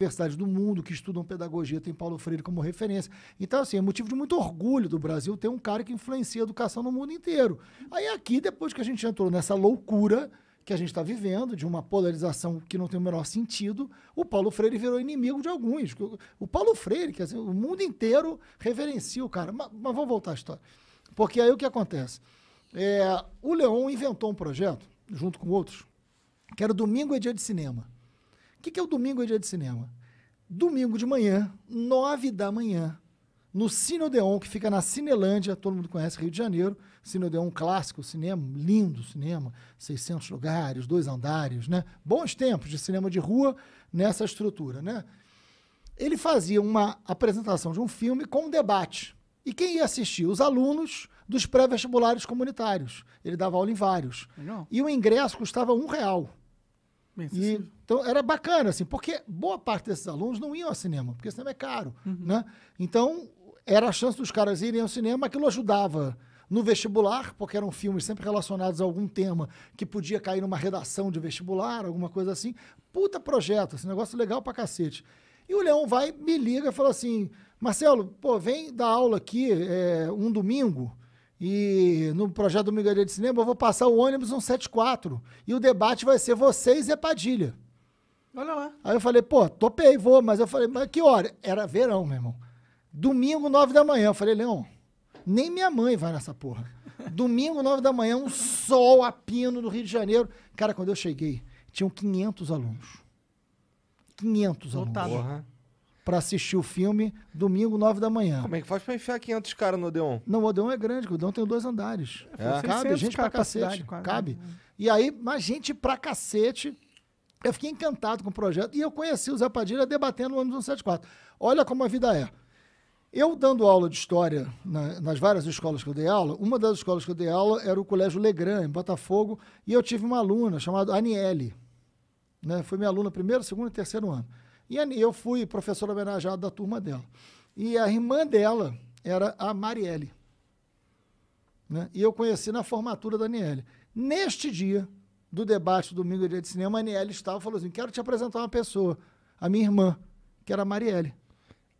universidades do mundo que estudam pedagogia, tem Paulo Freire como referência. Então, assim, é motivo de muito orgulho do Brasil ter um cara que influencia a educação no mundo inteiro. Aí aqui, depois que a gente entrou nessa loucura que a gente está vivendo, de uma polarização que não tem o menor sentido, o Paulo Freire virou inimigo de alguns. O Paulo Freire, quer dizer, o mundo inteiro reverencia o cara. Mas, mas vamos voltar à história. Porque aí o que acontece? É, o Leon inventou um projeto, junto com outros, que era Domingo é Dia de Cinema. O que, que é o Domingo é Dia de Cinema? domingo de manhã, nove da manhã, no Odeon, que fica na Cinelândia, todo mundo conhece Rio de Janeiro. Odeon clássico, cinema, lindo cinema, 600 lugares, dois andares, né? Bons tempos de cinema de rua nessa estrutura, né? Ele fazia uma apresentação de um filme com um debate. E quem ia assistir? Os alunos dos pré-vestibulares comunitários. Ele dava aula em vários. Não. E o ingresso custava um real. E, então era bacana, assim, porque boa parte desses alunos não iam ao cinema, porque cinema é caro, uhum. né? Então era a chance dos caras irem ao cinema, aquilo ajudava no vestibular, porque eram filmes sempre relacionados a algum tema que podia cair numa redação de vestibular, alguma coisa assim. Puta projeto, esse negócio legal pra cacete. E o Leão vai, me liga e fala assim: Marcelo, pô, vem dar aula aqui é, um domingo e no projeto domingo Migalha de Cinema, eu vou passar o ônibus 174. E o debate vai ser vocês e a Padilha. Olha lá. Aí eu falei, pô, topei, vou. Mas eu falei, mas que hora? Era verão, meu irmão. Domingo, 9 da manhã. Eu falei, Leão, nem minha mãe vai nessa porra. Domingo, 9 da manhã, um sol a pino no Rio de Janeiro. Cara, quando eu cheguei, tinham 500 alunos. 500 alunos. Porra para assistir o filme domingo, 9 da manhã. Como é que faz para enfiar 500 caras no Odeon? Não, o Odeon é grande, o Odeon tem dois andares. É, é. cabe, gente pra cacete, quase. cabe. E aí, mas gente pra cacete, eu fiquei encantado com o projeto e eu conheci o Zé Padilha debatendo o ano 174. Olha como a vida é. Eu dando aula de história na, nas várias escolas que eu dei aula, uma das escolas que eu dei aula era o Colégio Legrand, em Botafogo, e eu tive uma aluna chamada Aniele. Né? Foi minha aluna primeiro, segundo e terceiro ano. E eu fui professor homenageado da turma dela. E a irmã dela era a Marielle. Né? E eu conheci na formatura da Aniele. Neste dia do debate, domingo, dia de cinema, a Aniele estava e falou assim: Quero te apresentar uma pessoa, a minha irmã, que era a Marielle.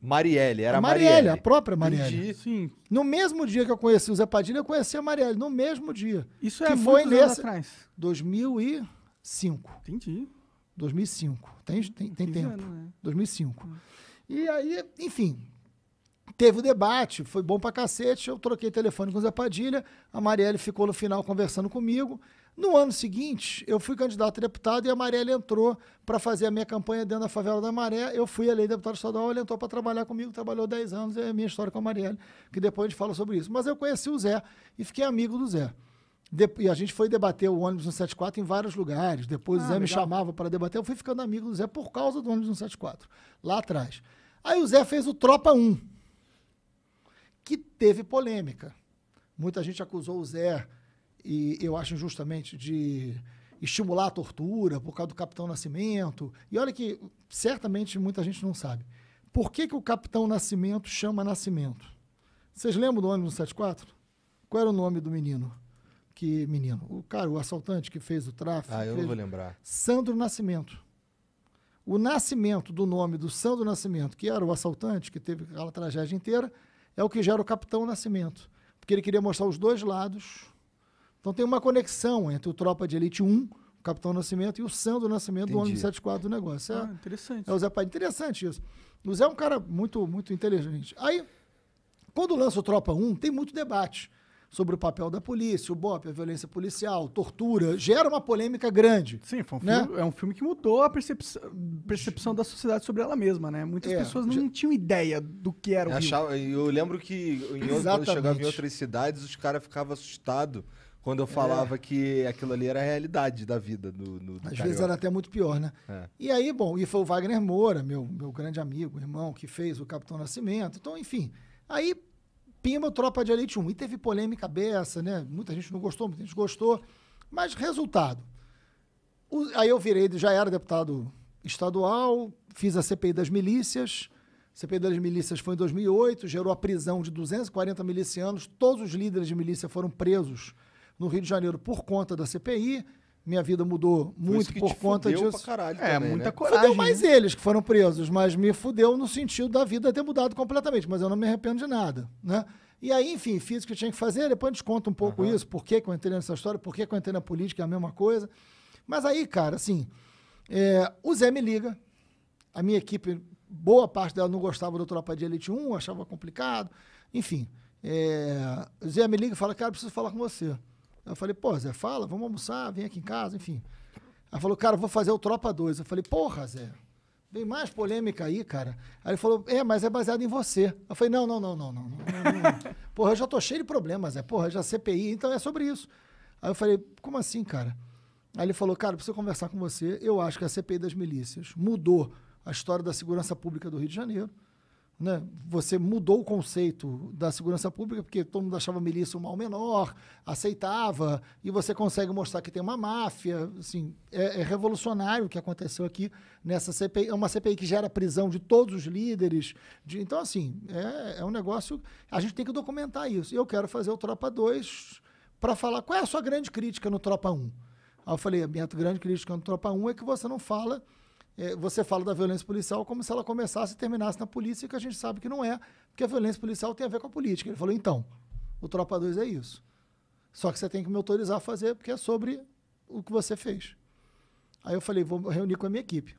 Marielle, era a Marielle. Marielle, a própria Marielle. Entendi, no mesmo dia que eu conheci o Zé Padilha, eu conheci a Marielle, no mesmo dia. Isso é que foi nesse atrás. 2005. Entendi. 2005. Tem, tem, tem tempo. 2005. Né? Hum. E aí, enfim, teve o debate, foi bom pra cacete. Eu troquei telefone com o Zé Padilha. A Marielle ficou no final conversando comigo. No ano seguinte, eu fui candidato a deputado e a Marielle entrou para fazer a minha campanha dentro da favela da Maré. Eu fui a lei deputado estadual, ele entrou para trabalhar comigo, trabalhou 10 anos, é a minha história com a Marielle, que depois a gente fala sobre isso. Mas eu conheci o Zé e fiquei amigo do Zé. E a gente foi debater o ônibus 174 em vários lugares. Depois ah, o Zé legal. me chamava para debater. Eu fui ficando amigo do Zé por causa do ônibus 174, lá atrás. Aí o Zé fez o Tropa 1, que teve polêmica. Muita gente acusou o Zé, e eu acho injustamente, de estimular a tortura por causa do Capitão Nascimento. E olha que certamente muita gente não sabe. Por que, que o Capitão Nascimento chama Nascimento? Vocês lembram do ônibus 174? Qual era o nome do menino? que menino? O cara, o assaltante que fez o tráfico. Ah, eu fez... vou lembrar. Sandro Nascimento. O nascimento do nome do Sandro Nascimento, que era o assaltante, que teve aquela tragédia inteira, é o que gera o Capitão Nascimento. Porque ele queria mostrar os dois lados. Então tem uma conexão entre o Tropa de Elite 1, o Capitão Nascimento, e o Sandro Nascimento, Entendi. do homem 74 do negócio. É, ah, interessante. É o Zé Pai. Interessante isso. O Zé é um cara muito, muito inteligente. Aí, quando lança o Tropa 1, tem muito debate sobre o papel da polícia, o BOP, a violência policial, tortura, gera uma polêmica grande. Sim, um né? filme, é um filme que mudou a percepção, percepção da sociedade sobre ela mesma, né? Muitas é, pessoas não já... tinham ideia do que era o eu achava, Eu lembro que outro, quando chegava em outras cidades, os caras ficavam assustados quando eu é. falava é. que aquilo ali era a realidade da vida do, do, do Às carioca. vezes era até muito pior, né? É. E aí, bom, e foi o Wagner Moura, meu, meu grande amigo, irmão, que fez o Capitão Nascimento. Então, enfim, aí Pimba Tropa de Elite 1. E teve polêmica beça, né? Muita gente não gostou, muita gente gostou. Mas, resultado. O, aí eu virei, já era deputado estadual, fiz a CPI das milícias. A CPI das milícias foi em 2008, gerou a prisão de 240 milicianos. Todos os líderes de milícia foram presos no Rio de Janeiro por conta da CPI minha vida mudou muito por conta disso. caralho é, também, muita né? coragem. Fudeu mais né? eles que foram presos, mas me fudeu no sentido da vida ter mudado completamente, mas eu não me arrependo de nada, né? E aí, enfim, fiz o que eu tinha que fazer, depois a gente conta um pouco uhum. isso, por que, que eu entrei nessa história, por que, que eu entrei na política, é a mesma coisa. Mas aí, cara, assim, é, o Zé me liga, a minha equipe, boa parte dela não gostava do Tropa de Elite 1, achava complicado, enfim. É, o Zé me liga e fala, cara, preciso falar com você. Eu falei, pô, Zé, fala, vamos almoçar, vem aqui em casa, enfim. Ela falou, cara, vou fazer o Tropa 2. Eu falei, porra, Zé, vem mais polêmica aí, cara. Aí ele falou, é, mas é baseado em você. Eu falei, não, não, não, não, não. não, não. porra, eu já tô cheio de problemas, Zé. Porra, já CPI, então é sobre isso. Aí eu falei, como assim, cara? Aí ele falou, cara, preciso conversar com você. Eu acho que a CPI das milícias mudou a história da segurança pública do Rio de Janeiro né, você mudou o conceito da segurança pública, porque todo mundo achava a milícia um mal menor, aceitava, e você consegue mostrar que tem uma máfia. Assim, é, é revolucionário o que aconteceu aqui nessa CPI. É uma CPI que gera prisão de todos os líderes. De, então, assim, é, é um negócio. A gente tem que documentar isso. E eu quero fazer o Tropa 2 para falar qual é a sua grande crítica no Tropa 1. Aí eu falei: a minha grande crítica no Tropa 1 é que você não fala é, você fala da violência policial como se ela começasse e terminasse na polícia, que a gente sabe que não é, porque a violência policial tem a ver com a política. Ele falou, então, o Tropa 2 é isso. Só que você tem que me autorizar a fazer, porque é sobre o que você fez. Aí eu falei, vou reunir com a minha equipe.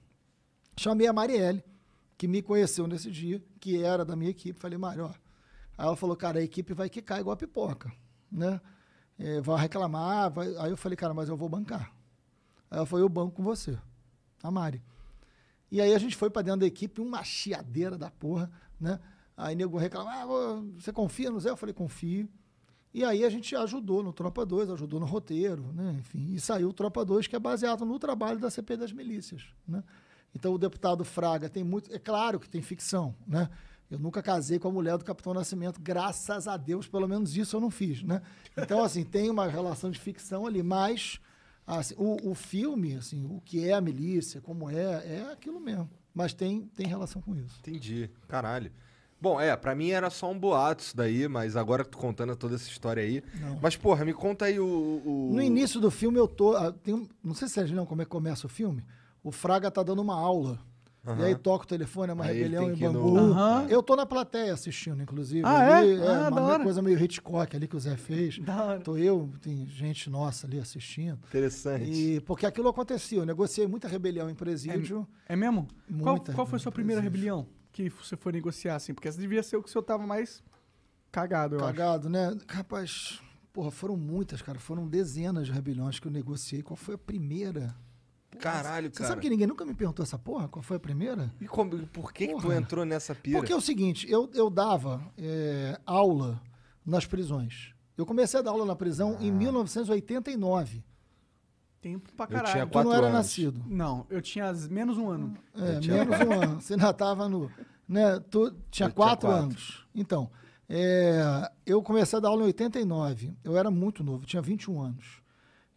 Chamei a Marielle, que me conheceu nesse dia, que era da minha equipe. Falei, Mário, ó. Aí ela falou, cara, a equipe vai quicar igual a pipoca, né? É, vai reclamar, vai... Aí eu falei, cara, mas eu vou bancar. Aí ela falou, eu banco com você, a Mari. E aí a gente foi para dentro da equipe, uma chiadeira da porra, né? Aí nego reclamou, ah, você confia no Zé? Eu falei, confio. E aí a gente ajudou no Tropa 2, ajudou no roteiro, né? Enfim, e saiu o Tropa 2, que é baseado no trabalho da CP das milícias, né? Então o deputado Fraga tem muito, é claro que tem ficção, né? Eu nunca casei com a mulher do Capitão Nascimento, graças a Deus, pelo menos isso eu não fiz, né? Então assim, tem uma relação de ficção ali, mas ah, assim, o, o filme, assim, o que é a milícia, como é, é aquilo mesmo. Mas tem, tem relação com isso. Entendi. Caralho. Bom, é, para mim era só um boato isso daí, mas agora tu contando toda essa história aí. Não. Mas, porra, me conta aí o, o, No início do filme eu tô. Ah, tem, não sei se vocês lembram como é que começa o filme. O Fraga tá dando uma aula Uhum. E aí toca o telefone, é uma aí rebelião em Bangu. No... Uhum. Eu tô na plateia assistindo, inclusive. Ah, ali, é? é ah, uma coisa meio Hitchcock ali que o Zé fez. Tô eu, tem gente nossa ali assistindo. Interessante. E, porque aquilo acontecia. Eu negociei muita rebelião em presídio. É, é mesmo? Qual, qual, foi a sua primeira rebelião que você foi negociar, assim? Porque essa devia ser o que o senhor tava mais cagado, eu cagado, acho. Cagado, né? Rapaz, porra, foram muitas, cara. Foram dezenas de rebeliões que eu negociei. Qual foi a primeira? Caralho, Você cara. Você sabe que ninguém nunca me perguntou essa porra? Qual foi a primeira? E como, por que, que tu entrou nessa pira? Porque é o seguinte, eu, eu dava é, aula nas prisões. Eu comecei a dar aula na prisão ah. em 1989. Tempo pra caralho. Eu tinha quatro tu não era anos. nascido. Não, eu tinha menos um ano. É, menos um ano. Você ainda tava no... Né, tu, tinha, quatro, tinha quatro anos. Então, é, eu comecei a dar aula em 89. Eu era muito novo, tinha 21 anos.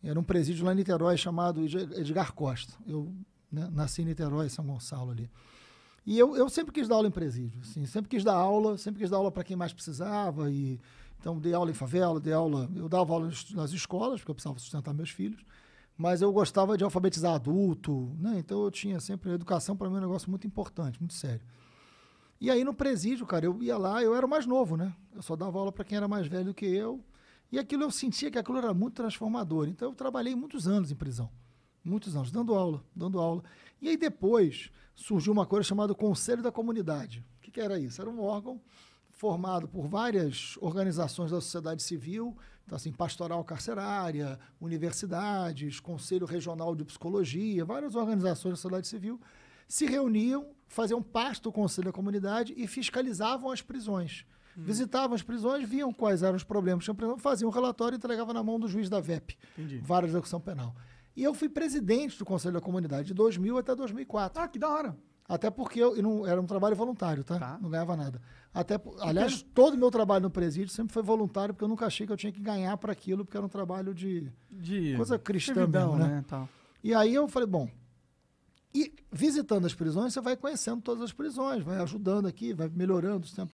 Era um presídio lá em Niterói chamado Edgar Costa. Eu né, nasci em Niterói, São Gonçalo ali. E eu, eu sempre quis dar aula em presídio, assim, sempre quis dar aula, sempre quis dar aula para quem mais precisava. E, então, dei aula em favela, dei aula. Eu dava aula nas escolas, porque eu precisava sustentar meus filhos, mas eu gostava de alfabetizar adulto, né? Então, eu tinha sempre. Educação para mim é um negócio muito importante, muito sério. E aí, no presídio, cara, eu ia lá, eu era o mais novo, né? Eu só dava aula para quem era mais velho do que eu. E aquilo eu sentia que aquilo era muito transformador. Então eu trabalhei muitos anos em prisão. Muitos anos, dando aula, dando aula. E aí depois surgiu uma coisa chamada Conselho da Comunidade. O que, que era isso? Era um órgão formado por várias organizações da sociedade civil, então assim, pastoral carcerária, universidades, conselho regional de psicologia, várias organizações da sociedade civil se reuniam, faziam parte do conselho da comunidade e fiscalizavam as prisões. Hum. Visitavam as prisões, viam quais eram os problemas que tinham prisão, faziam um relatório e entregava na mão do juiz da VEP, Entendi. Vara de Execução Penal. E eu fui presidente do Conselho da Comunidade de 2000 até 2004. Ah, que da hora! Até porque eu, não, era um trabalho voluntário, tá? tá. Não ganhava nada. Até, aliás, todo o meu trabalho no presídio sempre foi voluntário, porque eu nunca achei que eu tinha que ganhar para aquilo, porque era um trabalho de, de coisa cristã mesmo, né? né? Tal. E aí eu falei, bom, e visitando as prisões, você vai conhecendo todas as prisões, vai ajudando aqui, vai melhorando o tempo.